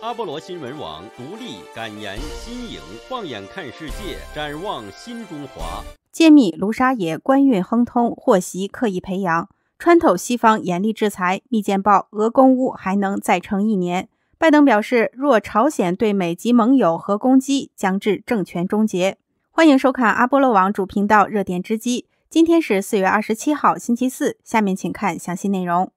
阿波罗新闻网独立、敢言、新颖，放眼看世界，展望新中华。揭秘卢沙野官运亨通，获悉刻意培养。穿透西方严厉制裁，密件报俄公乌还能再撑一年。拜登表示，若朝鲜对美及盟友核攻击，将致政权终结。欢迎收看阿波罗网主频道热点之机。今天是四月二十七号，星期四。下面请看详细内容。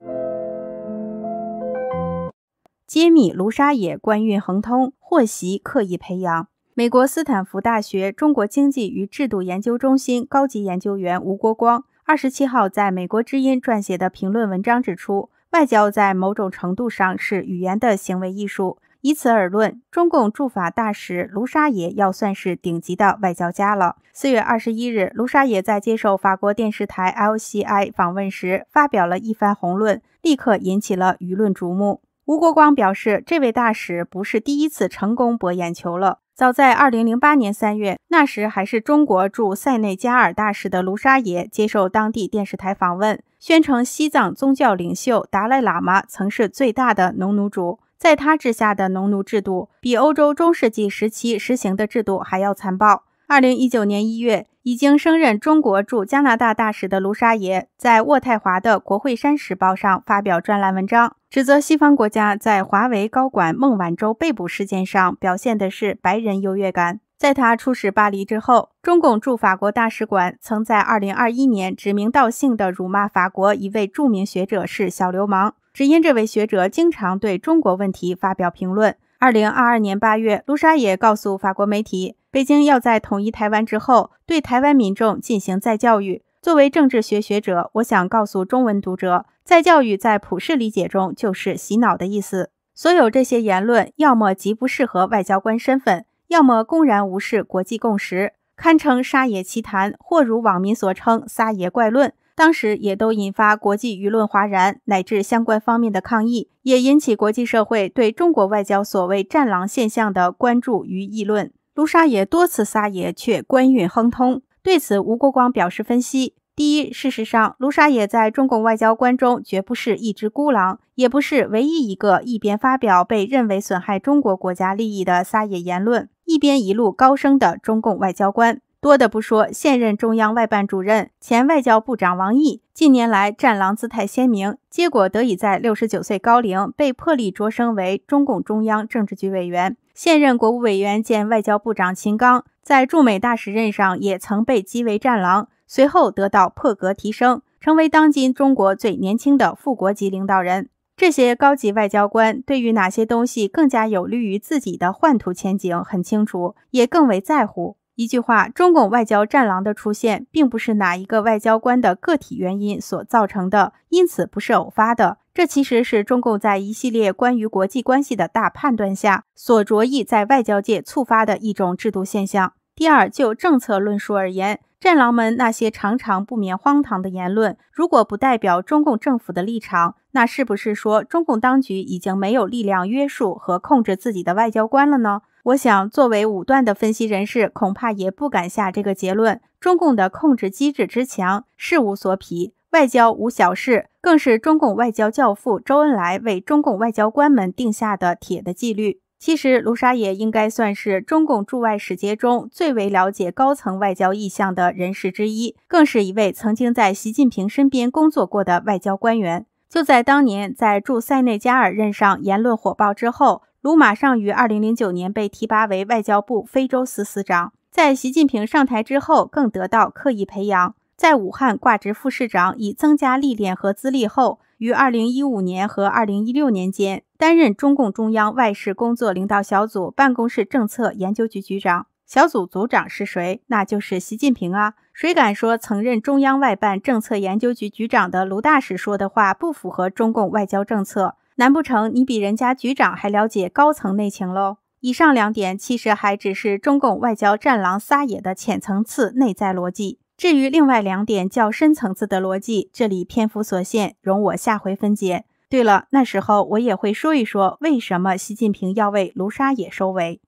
揭秘卢沙野官运亨通，获悉刻意培养。美国斯坦福大学中国经济与制度研究中心高级研究员吴国光二十七号在美国之音撰写的评论文章指出，外交在某种程度上是语言的行为艺术。以此而论，中共驻法大使卢沙野要算是顶级的外交家了。四月二十一日，卢沙野在接受法国电视台 LCI 访问时发表了一番宏论，立刻引起了舆论瞩目。吴国光表示，这位大使不是第一次成功博眼球了。早在2008年3月，那时还是中国驻塞内加尔大使的卢沙耶接受当地电视台访问，宣称西藏宗教领袖达赖喇嘛曾是最大的农奴主，在他治下的农奴制度比欧洲中世纪时期实行的制度还要残暴。2019年1月。已经升任中国驻加拿大大使的卢沙野，在渥太华的《国会山时报》上发表专栏文章，指责西方国家在华为高管孟晚舟被捕事件上表现的是白人优越感。在他出使巴黎之后，中共驻法国大使馆曾在2021年指名道姓地辱骂法国一位著名学者是小流氓，只因这位学者经常对中国问题发表评论。2022年8月，卢沙野告诉法国媒体。北京要在统一台湾之后，对台湾民众进行再教育。作为政治学学者，我想告诉中文读者，再教育在普世理解中就是洗脑的意思。所有这些言论，要么极不适合外交官身份，要么公然无视国际共识，堪称撒野奇谈，或如网民所称“撒野怪论”。当时也都引发国际舆论哗然，乃至相关方面的抗议，也引起国际社会对中国外交所谓“战狼”现象的关注与议论。卢沙野多次撒野，却官运亨通。对此，吴国光表示分析：第一，事实上，卢沙野在中共外交官中绝不是一只孤狼，也不是唯一一个一边发表被认为损害中国国家利益的撒野言论，一边一路高升的中共外交官。多的不说，现任中央外办主任、前外交部长王毅，近年来战狼姿态鲜明，结果得以在六十九岁高龄被破例擢升为中共中央政治局委员。现任国务委员兼外交部长秦刚在驻美大使任上也曾被讥为“战狼”，随后得到破格提升，成为当今中国最年轻的副国级领导人。这些高级外交官对于哪些东西更加有利于自己的换图前景很清楚，也更为在乎。一句话，中共外交“战狼”的出现，并不是哪一个外交官的个体原因所造成的，因此不是偶发的。这其实是中共在一系列关于国际关系的大判断下所着意在外交界触发的一种制度现象。第二，就政策论述而言，战狼们那些常常不免荒唐的言论，如果不代表中共政府的立场，那是不是说中共当局已经没有力量约束和控制自己的外交官了呢？我想，作为武断的分析人士，恐怕也不敢下这个结论。中共的控制机制之强，事无所匹。外交无小事，更是中共外交教父周恩来为中共外交官们定下的铁的纪律。其实，卢沙野应该算是中共驻外使节中最为了解高层外交意向的人士之一，更是一位曾经在习近平身边工作过的外交官员。就在当年在驻塞内加尔任上言论火爆之后，卢马上于二零零九年被提拔为外交部非洲司司长，在习近平上台之后，更得到刻意培养。在武汉挂职副市长，以增加历练和资历后，于2015年和2016年间担任中共中央外事工作领导小组办公室政策研究局局长。小组组长是谁？那就是习近平啊！谁敢说曾任中央外办政策研究局局长的卢大使说的话不符合中共外交政策？难不成你比人家局长还了解高层内情喽？以上两点其实还只是中共外交“战狼”撒野的浅层次内在逻辑。至于另外两点较深层次的逻辑，这里篇幅所限，容我下回分解。对了，那时候我也会说一说为什么习近平要为卢沙野收尾。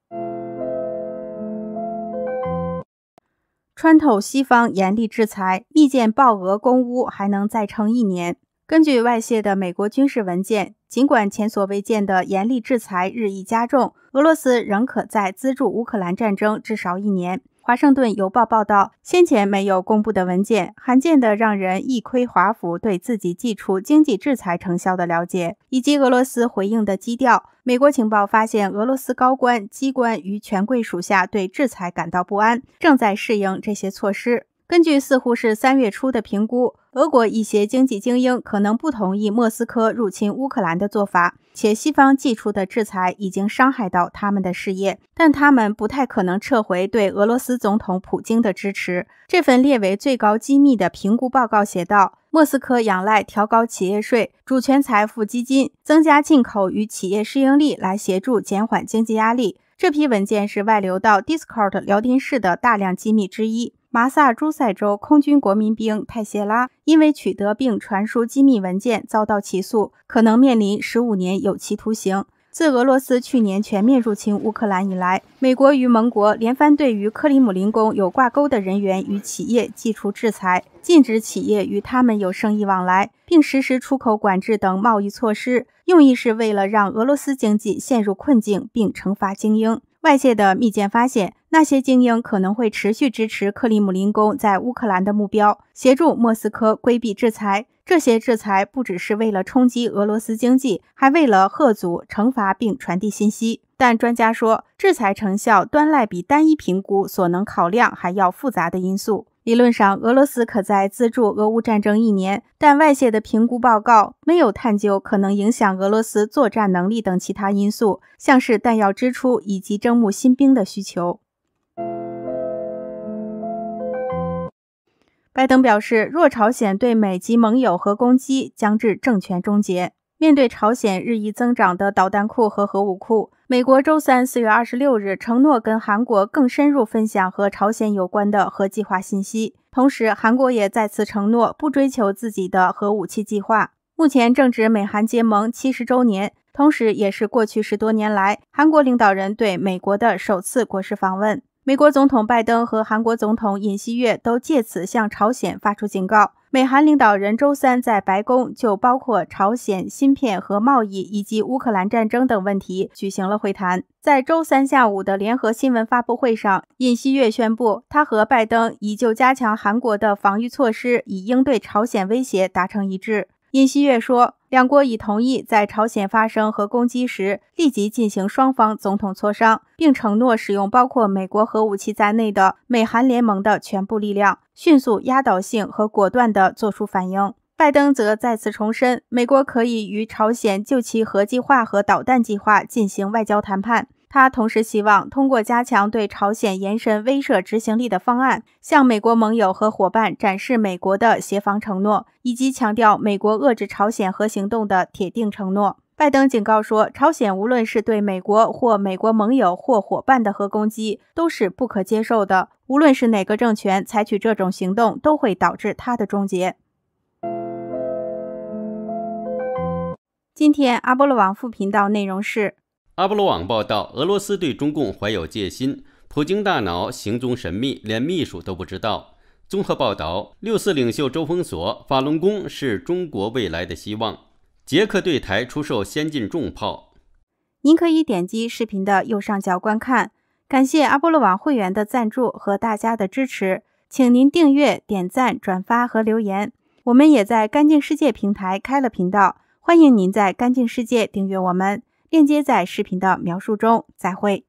穿透西方严厉制裁，密件报俄攻乌还能再撑一年。根据外泄的美国军事文件，尽管前所未见的严厉制裁日益加重，俄罗斯仍可在资助乌克兰战争至少一年。《华盛顿邮报》报道，先前没有公布的文件，罕见的让人一窥华府对自己祭出经济制裁成效的了解，以及俄罗斯回应的基调。美国情报发现，俄罗斯高官、机关与权贵属下对制裁感到不安，正在适应这些措施。根据似乎是三月初的评估，俄国一些经济精英可能不同意莫斯科入侵乌克兰的做法，且西方寄出的制裁已经伤害到他们的事业，但他们不太可能撤回对俄罗斯总统普京的支持。这份列为最高机密的评估报告写道：“莫斯科仰赖调高企业税、主权财富基金、增加进口与企业适应力来协助减缓经济压力。”这批文件是外流到 Discord 聊天室的大量机密之一。马萨诸塞州空军国民兵泰谢拉因为取得并传输机密文件遭到起诉，可能面临十五年有期徒刑。自俄罗斯去年全面入侵乌克兰以来，美国与盟国连番对于克里姆林宫有挂钩的人员与企业祭出制裁，禁止企业与他们有生意往来，并实施出口管制等贸易措施，用意是为了让俄罗斯经济陷入困境并惩罚精英。外界的密件发现。那些精英可能会持续支持克里姆林宫在乌克兰的目标，协助莫斯科规避制裁。这些制裁不只是为了冲击俄罗斯经济，还为了贺阻、惩罚并传递信息。但专家说，制裁成效端赖比单一评估所能考量还要复杂的因素。理论上，俄罗斯可在资助俄乌战争一年，但外界的评估报告没有探究可能影响俄罗斯作战能力等其他因素，像是弹药支出以及征募新兵的需求。拜登表示，若朝鲜对美及盟友核攻击，将致政权终结。面对朝鲜日益增长的导弹库和核武库，美国周三四月二十六日承诺跟韩国更深入分享和朝鲜有关的核计划信息。同时，韩国也再次承诺不追求自己的核武器计划。目前正值美韩结盟七十周年，同时也是过去十多年来韩国领导人对美国的首次国事访问。美国总统拜登和韩国总统尹锡悦都借此向朝鲜发出警告。美韩领导人周三在白宫就包括朝鲜芯片和贸易以及乌克兰战争等问题举行了会谈。在周三下午的联合新闻发布会上，尹锡悦宣布，他和拜登已就加强韩国的防御措施以应对朝鲜威胁达成一致。尹锡悦说，两国已同意在朝鲜发生核攻击时立即进行双方总统磋商，并承诺使用包括美国核武器在内的美韩联盟的全部力量，迅速压倒性和果断地作出反应。拜登则再次重申，美国可以与朝鲜就其核计划和导弹计划进行外交谈判。他同时希望通过加强对朝鲜延伸威慑执行力的方案，向美国盟友和伙伴展示美国的协防承诺，以及强调美国遏制朝鲜核行动的铁定承诺。拜登警告说，朝鲜无论是对美国或美国盟友或伙伴的核攻击，都是不可接受的。无论是哪个政权采取这种行动，都会导致它的终结。今天，阿波罗网副频道内容是。阿波罗网报道，俄罗斯对中共怀有戒心，普京大脑行踪神秘，连秘书都不知道。综合报道，六四领袖周峰锁，法轮功是中国未来的希望。捷克对台出售先进重炮。您可以点击视频的右上角观看。感谢阿波罗网会员的赞助和大家的支持，请您订阅、点赞、转发和留言。我们也在干净世界平台开了频道，欢迎您在干净世界订阅我们。链接在视频的描述中。再会。